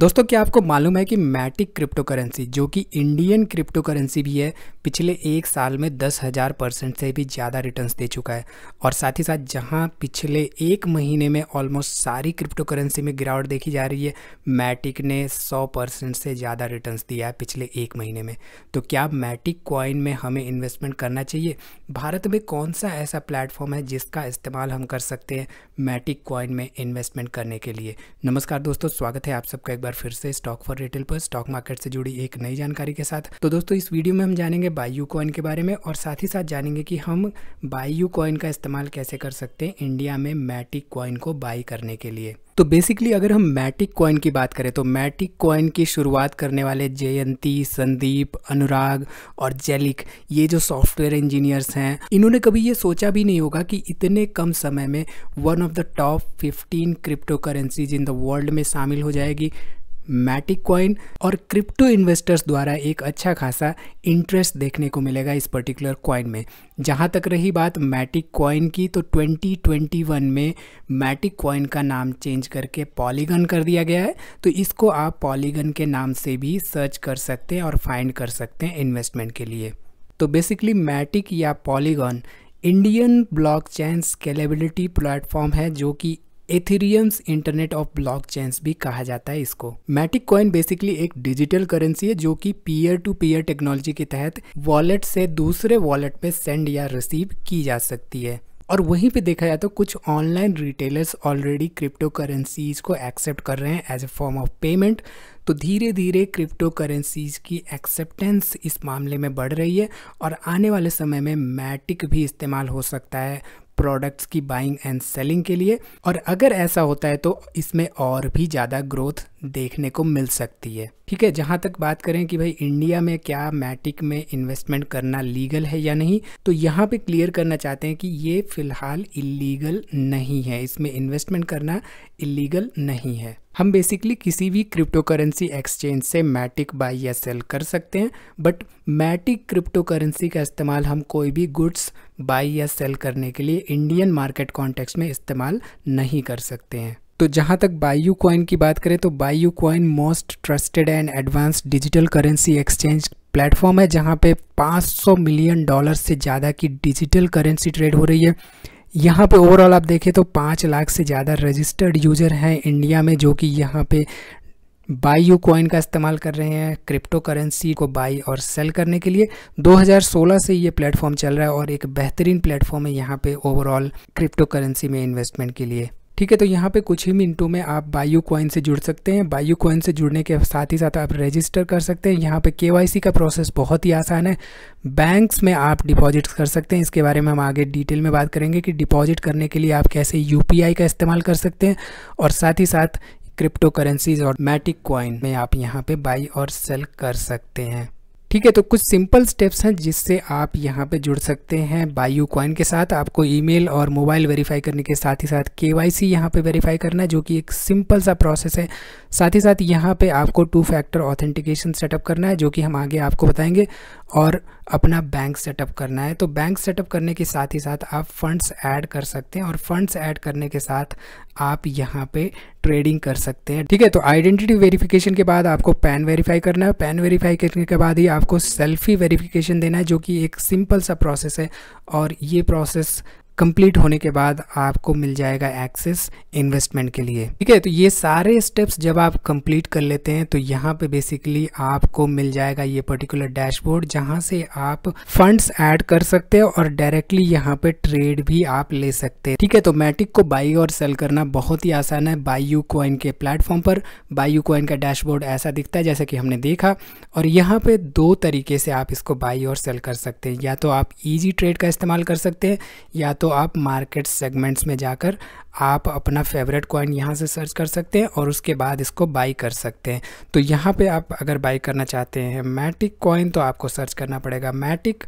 दोस्तों क्या आपको मालूम है कि मैटिक क्रिप्टो करेंसी जो कि इंडियन क्रिप्टो करेंसी भी है पिछले एक साल में दस हज़ार परसेंट से भी ज़्यादा रिटर्न्स दे चुका है और साथ ही साथ जहां पिछले एक महीने में ऑलमोस्ट सारी क्रिप्टो करेंसी में गिरावट देखी जा रही है मैटिक ने सौ परसेंट से ज़्यादा रिटर्न्स दिया है पिछले एक महीने में तो क्या मैटिक कॉइन में हमें इन्वेस्टमेंट करना चाहिए भारत में कौन सा ऐसा प्लेटफॉर्म है जिसका इस्तेमाल हम कर सकते हैं मैटिक कॉइन में इन्वेस्टमेंट करने के लिए नमस्कार दोस्तों स्वागत है आप सबका बार फिर से स्टॉक फॉर रिटेल पर स्टॉक मार्केट से जुड़ी एक नई जानकारी के साथ तो दोस्तों इस वीडियो में हम जानेंगे बायू कॉइन के बारे में और साथ ही साथ जानेंगे कि हम बायू कॉइन का इस्तेमाल कैसे कर सकते हैं इंडिया में मैटिक कॉइन को बाई करने के लिए तो बेसिकली अगर हम मैटिक कॉइन की बात करें तो मैटिक कॉइन की शुरुआत करने वाले जयंती संदीप अनुराग और जेलिक ये जो सॉफ्टवेयर इंजीनियर्स हैं इन्होंने कभी ये सोचा भी नहीं होगा कि इतने कम समय में one of the top 15 crypto currencies in the world में शामिल हो जाएगी मैटिक क्वाइन और क्रिप्टो इन्वेस्टर्स द्वारा एक अच्छा खासा इंटरेस्ट देखने को मिलेगा इस पर्टिकुलर क्वाइन में जहाँ तक रही बात मैटिक क्वाइन की तो 2021 में मैटिक क्वाइन का नाम चेंज करके पॉलीगन कर दिया गया है तो इसको आप पॉलीगन के नाम से भी सर्च कर सकते हैं और फाइंड कर सकते हैं इन्वेस्टमेंट के लिए तो बेसिकली मैटिक या Polygon Indian blockchain scalability platform है जो कि एथेरियम्स इंटरनेट ऑफ ब्लॉक भी कहा जाता है इसको मैटिक कॉइन बेसिकली एक डिजिटल करेंसी है जो कि पीयर टू पीयर टेक्नोलॉजी के तहत वॉलेट से दूसरे वॉलेट पे सेंड या रिसीव की जा सकती है और वहीं पे देखा जाए तो कुछ online retailers already crypto currencies को एक्सेप्ट कर रहे हैं as a form of payment तो धीरे धीरे क्रिप्टो करेंसीज की एक्सेप्टेंस इस मामले में बढ़ रही है और आने वाले समय में मैटिक भी इस्तेमाल हो सकता है प्रोडक्ट्स की बाइंग एंड सेलिंग के लिए और अगर ऐसा होता है तो इसमें और भी ज़्यादा ग्रोथ देखने को मिल सकती है ठीक है जहाँ तक बात करें कि भाई इंडिया में क्या मैटिक में इन्वेस्टमेंट करना लीगल है या नहीं तो यहाँ पे क्लियर करना चाहते हैं कि ये फ़िलहाल इलीगल नहीं है इसमें इन्वेस्टमेंट करना इलीगल नहीं है हम बेसिकली किसी भी क्रिप्टो करेंसी एक्सचेंज से मैटिक बाई या सेल कर सकते हैं बट मैटिक क्रिप्टो करेंसी का इस्तेमाल हम कोई भी गुड्स बाई या सेल करने के लिए इंडियन मार्केट कॉन्टेक्स्ट में इस्तेमाल नहीं कर सकते हैं तो जहाँ तक बायू कॉइन की बात करें तो BuyUcoin most trusted and advance digital currency exchange platform है जहाँ पे 500 मिलियन डॉलर से ज़्यादा की डिजिटल करेंसी ट्रेड हो रही है यहाँ पे ओवरऑल आप देखें तो पाँच लाख से ज़्यादा रजिस्टर्ड यूज़र हैं इंडिया में जो कि यहाँ पे यू कॉइन का इस्तेमाल कर रहे हैं क्रिप्टो करेंसी को बाई और सेल करने के लिए 2016 से ये प्लेटफॉर्म चल रहा है और एक बेहतरीन प्लेटफॉर्म है यहाँ पे ओवरऑल क्रिप्टो करेंसी में इन्वेस्टमेंट के लिए ठीक है तो यहाँ पे कुछ ही मिनटों में आप बायू क्वाइन से जुड़ सकते हैं बायू क्वाइन से जुड़ने के साथ ही साथ आप रजिस्टर कर सकते हैं यहाँ पे केवाईसी का प्रोसेस बहुत ही आसान है बैंक्स में आप डिपॉजिट्स कर सकते हैं इसके बारे में हम आगे डिटेल में बात करेंगे कि डिपॉजिट करने के लिए आप कैसे यू का इस्तेमाल कर सकते हैं और साथ ही साथ क्रिप्टो करेंसीज और मैटिक क्वाइन में आप यहाँ पर बाई और सेल कर सकते हैं ठीक है तो कुछ सिंपल स्टेप्स हैं जिससे आप यहाँ पे जुड़ सकते हैं बायू कॉइन के साथ आपको ईमेल और मोबाइल वेरीफाई करने के साथ ही साथ के वाई सी यहाँ पर वेरीफाई करना है जो कि एक सिंपल सा प्रोसेस है साथ ही साथ यहाँ पर आपको टू फैक्टर ऑथेंटिकेशन सेटअप करना है जो कि हम आगे आपको बताएंगे और अपना बैंक सेटअप करना है तो बैंक सेटअप करने के साथ ही साथ आप फंड्स ऐड कर सकते हैं और फंड्स ऐड करने के साथ आप यहाँ पे ट्रेडिंग कर सकते हैं ठीक है तो आइडेंटिटी वेरिफिकेशन के बाद आपको पैन वेरीफाई करना है पैन वेरीफाई करने के बाद ही आपको सेल्फी वेरिफिकेशन देना है जो कि एक सिंपल सा प्रोसेस है और ये प्रोसेस कंप्लीट होने के बाद आपको मिल जाएगा एक्सेस इन्वेस्टमेंट के लिए ठीक है तो ये सारे स्टेप्स जब आप कंप्लीट कर लेते हैं तो यहाँ पे बेसिकली आपको मिल जाएगा ये पर्टिकुलर डैशबोर्ड जहाँ से आप फंड्स ऐड कर सकते हैं और डायरेक्टली यहाँ पे ट्रेड भी आप ले सकते हैं ठीक है तो मैटिक को बाई और सेल करना बहुत ही आसान है बायू कॉइन के प्लेटफॉर्म पर बायू कॉइन का डैशबोर्ड ऐसा दिखता है जैसा कि हमने देखा और यहाँ पे दो तरीके से आप इसको बाई और सेल कर सकते हैं या तो आप ईजी ट्रेड का इस्तेमाल कर सकते हैं या तो तो आप मार्केट सेगमेंट्स में जाकर आप अपना फेवरेट कॉइन यहाँ से सर्च कर सकते हैं और उसके बाद इसको बाई कर सकते हैं तो यहाँ पे आप अगर बाई करना चाहते हैं मैटिक कॉइन तो आपको सर्च करना पड़ेगा मैटिक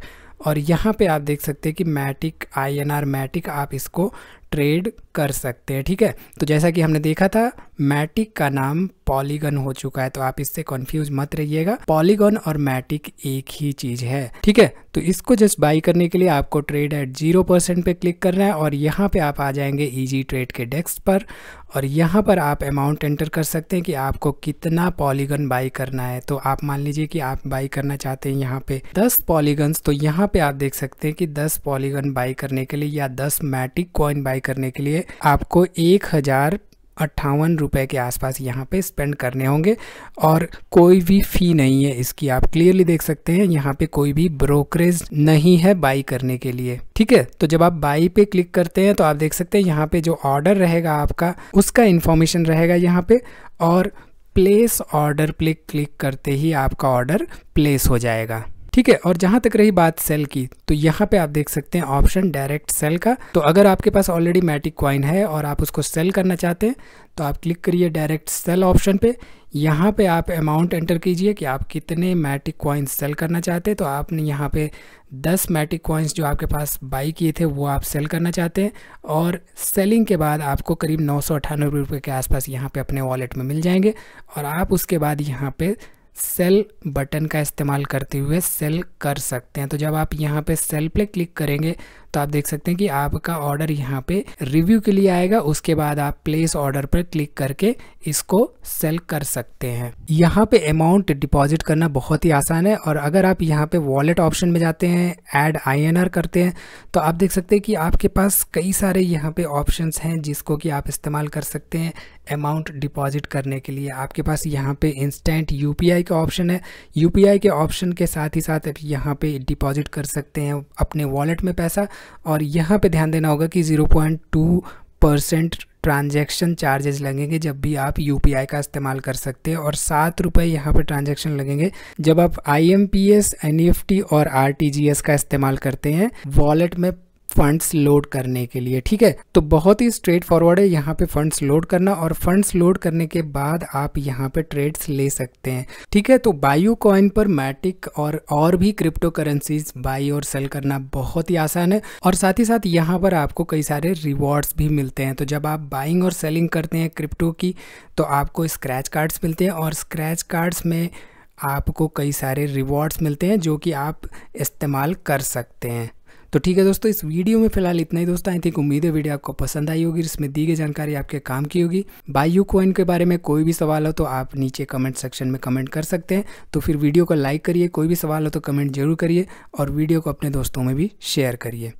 और यहाँ पे आप देख सकते हैं कि मैटिक आईएनआर मैटिक आप इसको ट्रेड कर सकते हैं ठीक है तो जैसा कि हमने देखा था मैटिक का नाम पॉलीगन हो चुका है तो आप इससे कंफ्यूज मत रहिएगा पॉलीगन और मैटिक एक ही चीज है ठीक है तो इसको जस्ट बाई करने के लिए आपको ट्रेड एट जीरो परसेंट पे क्लिक करना है और यहाँ पे आप आ जाएंगे इजी ट्रेड के डेस्क पर और यहाँ पर आप अमाउंट एंटर कर सकते हैं कि आपको कितना पॉलीगन बाई करना है तो आप मान लीजिए कि आप बाई करना चाहते हैं यहाँ पे दस पॉलीगन्स तो यहाँ पे आप देख सकते हैं कि दस पॉलीगन बाई करने के लिए या दस मैटिक कॉइन बाई करने के लिए आपको एक हज़ार अट्ठावन रुपये के आसपास यहाँ पे स्पेंड करने होंगे और कोई भी फ़ी नहीं है इसकी आप क्लियरली देख सकते हैं यहाँ पे कोई भी ब्रोकरेज नहीं है बाई करने के लिए ठीक है तो जब आप बाई पे क्लिक करते हैं तो आप देख सकते हैं यहाँ पे जो ऑर्डर रहेगा आपका उसका इन्फॉर्मेशन रहेगा यहाँ पे और प्लेस ऑर्डर पे क्लिक करते ही आपका ऑर्डर प्लेस हो जाएगा ठीक है और जहाँ तक रही बात सेल की तो यहाँ पे आप देख सकते हैं ऑप्शन डायरेक्ट सेल का तो अगर आपके पास ऑलरेडी मैटिक कॉइन है और आप उसको सेल करना चाहते हैं तो आप क्लिक करिए डायरेक्ट सेल ऑप्शन पे यहाँ पे आप अमाउंट एंटर कीजिए कि आप कितने मैटिक कॉइन्स सेल करना चाहते हैं तो आपने यहाँ पे 10 मैटिक कॉइन्स जो आपके पास बाई किए थे वो आप सेल करना चाहते हैं और सेलिंग के बाद आपको करीब नौ सौ के आसपास यहाँ पे अपने वॉलेट में मिल जाएंगे और आप उसके बाद यहाँ पे सेल बटन का इस्तेमाल करते हुए सेल कर सकते हैं तो जब आप यहाँ पे सेल पे क्लिक करेंगे तो आप देख सकते हैं कि आपका ऑर्डर यहाँ पे रिव्यू के लिए आएगा उसके बाद आप प्लेस ऑर्डर पर क्लिक करके इसको सेल कर सकते हैं यहाँ पे अमाउंट डिपॉजिट करना बहुत ही आसान है और अगर आप यहाँ पे वॉलेट ऑप्शन में जाते हैं ऐड आई करते हैं तो आप देख सकते हैं कि आपके पास कई सारे यहाँ पे ऑप्शन हैं जिसको कि आप इस्तेमाल कर सकते हैं अमाउंट डिपॉजिट करने के लिए आपके पास यहाँ पे इंस्टेंट यूपीआई का ऑप्शन है यू के ऑप्शन के साथ ही साथ आप यहाँ पे डिपॉजिट कर सकते हैं अपने वॉलेट में पैसा और यहाँ पे ध्यान देना होगा कि 0.2 परसेंट ट्रांजेक्शन चार्जेस लगेंगे जब भी आप यू का इस्तेमाल कर सकते हैं और सात रुपये यहाँ पर ट्रांजेक्शन लगेंगे जब आप आई एम e और आर का इस्तेमाल करते हैं वॉलेट में फंड्स लोड करने के लिए ठीक है तो बहुत ही स्ट्रेट फॉरवर्ड है यहाँ पे फंड्स लोड करना और फंड्स लोड करने के बाद आप यहाँ पे ट्रेड्स ले सकते हैं ठीक है तो बायो कॉइन पर मैटिक और और भी क्रिप्टो करेंसीज बाई और सेल करना बहुत ही आसान है और साथ ही साथ यहाँ पर आपको कई सारे रिवॉर्ड्स भी मिलते हैं तो जब आप बाइंग और सेलिंग करते हैं क्रिप्टो की तो आपको स्क्रैच कार्ड्स मिलते हैं और स्क्रैच कार्ड्स में आपको कई सारे रिवॉर्ड्स मिलते हैं जो कि आप इस्तेमाल कर सकते हैं तो ठीक है दोस्तों इस वीडियो में फिलहाल इतना ही दोस्तों आई थिंक उम्मीद है वीडियो आपको पसंद आई होगी इसमें दी गई जानकारी आपके काम की होगी बायू कॉइन के बारे में कोई भी सवाल हो तो आप नीचे कमेंट सेक्शन में कमेंट कर सकते हैं तो फिर वीडियो को लाइक करिए कोई भी सवाल हो तो कमेंट जरूर करिए और वीडियो को अपने दोस्तों में भी शेयर करिए